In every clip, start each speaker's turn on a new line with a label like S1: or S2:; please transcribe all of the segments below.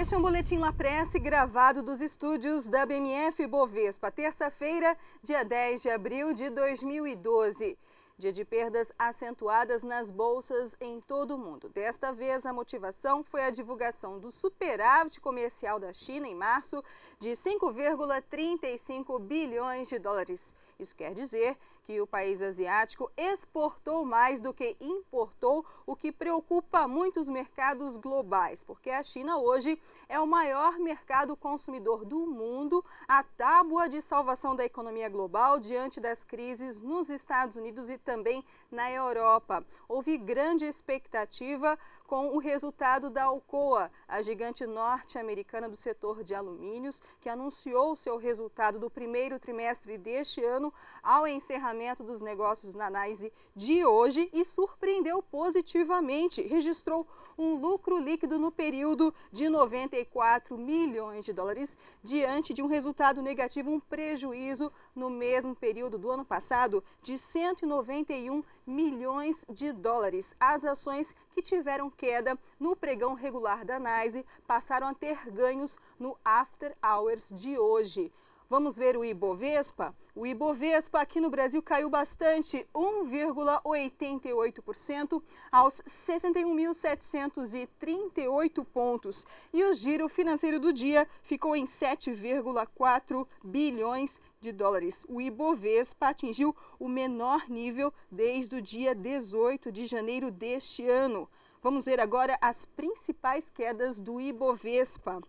S1: Este é um boletim La Presse gravado dos estúdios da BMF Bovespa, terça-feira, dia 10 de abril de 2012. Dia de perdas acentuadas nas bolsas em todo o mundo. Desta vez, a motivação foi a divulgação do superávit comercial da China em março de 5,35 bilhões de dólares. Isso quer dizer que o país asiático exportou mais do que importou, o que preocupa muito os mercados globais, porque a China hoje é o maior mercado consumidor do mundo, a tábua de salvação da economia global diante das crises nos Estados Unidos e também na Europa. Houve grande expectativa com o resultado da Alcoa, a gigante norte-americana do setor de alumínios, que anunciou seu resultado do primeiro trimestre deste ano ao encerramento fechamento dos negócios na análise de hoje e surpreendeu positivamente. Registrou um lucro líquido no período de 94 milhões de dólares, diante de um resultado negativo, um prejuízo no mesmo período do ano passado de 191 milhões de dólares. As ações que tiveram queda no pregão regular da NICE passaram a ter ganhos no After Hours de hoje. Vamos ver o Ibovespa? O Ibovespa aqui no Brasil caiu bastante, 1,88% aos 61.738 pontos. E o giro financeiro do dia ficou em 7,4 bilhões de dólares. O Ibovespa atingiu o menor nível desde o dia 18 de janeiro deste ano. Vamos ver agora as principais quedas do Ibovespa.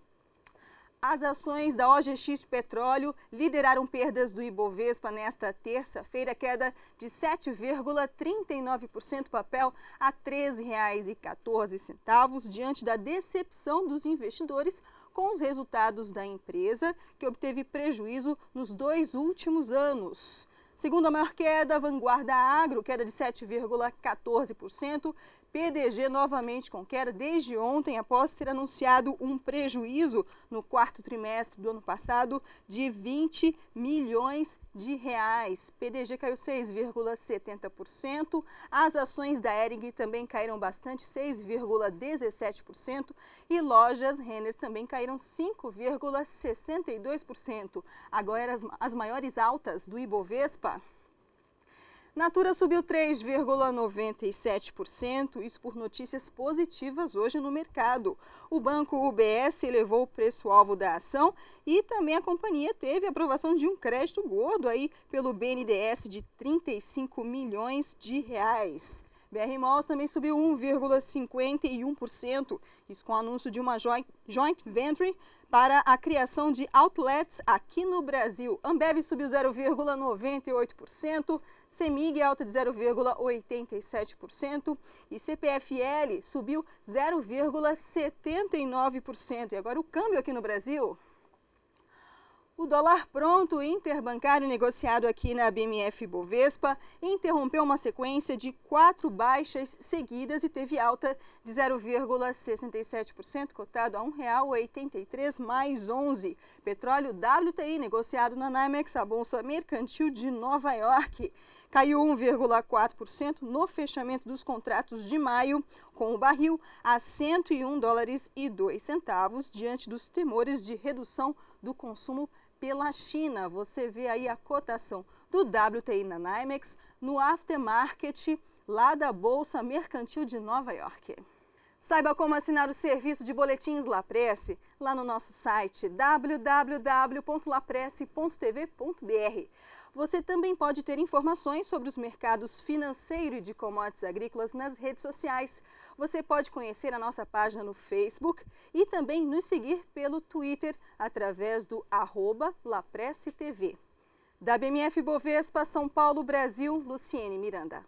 S1: As ações da OGX Petróleo lideraram perdas do Ibovespa nesta terça-feira, queda de 7,39% papel a R$ 13,14, diante da decepção dos investidores com os resultados da empresa, que obteve prejuízo nos dois últimos anos. Segundo a maior queda, Vanguarda Agro, queda de 7,14%, PDG novamente com queda desde ontem, após ter anunciado um prejuízo no quarto trimestre do ano passado de 20 milhões de reais. PDG caiu 6,70%. As ações da Ering também caíram bastante, 6,17%. E lojas Renner também caíram 5,62%. Agora as, as maiores altas do Ibovespa. Natura subiu 3,97%, isso por notícias positivas hoje no mercado. O banco UBS elevou o preço-alvo da ação e também a companhia teve aprovação de um crédito gordo aí pelo BNDES de 35 milhões de reais. BR Malls também subiu 1,51%, isso com o anúncio de uma joint venture para a criação de outlets aqui no Brasil. Ambev subiu 0,98%, Semig alta de 0,87% e CPFL subiu 0,79%. E agora o câmbio aqui no Brasil o dólar pronto interbancário negociado aqui na BMF Bovespa interrompeu uma sequência de quatro baixas seguidas e teve alta de 0,67%, cotado a R$ 1,83 mais 11. Petróleo WTI negociado na NYMEX, a Bolsa Mercantil de Nova York caiu 1,4% no fechamento dos contratos de maio, com o barril a 101 dólares e 2 centavos, diante dos temores de redução do consumo pela China. Você vê aí a cotação do WTI na NYMEX no aftermarket lá da Bolsa Mercantil de Nova York. Saiba como assinar o serviço de boletins Lapresse lá no nosso site www.lapresse.tv.br. Você também pode ter informações sobre os mercados financeiro e de commodities agrícolas nas redes sociais. Você pode conhecer a nossa página no Facebook e também nos seguir pelo Twitter através do arroba LapresseTV. Da BMF Bovespa, São Paulo, Brasil, Luciene Miranda.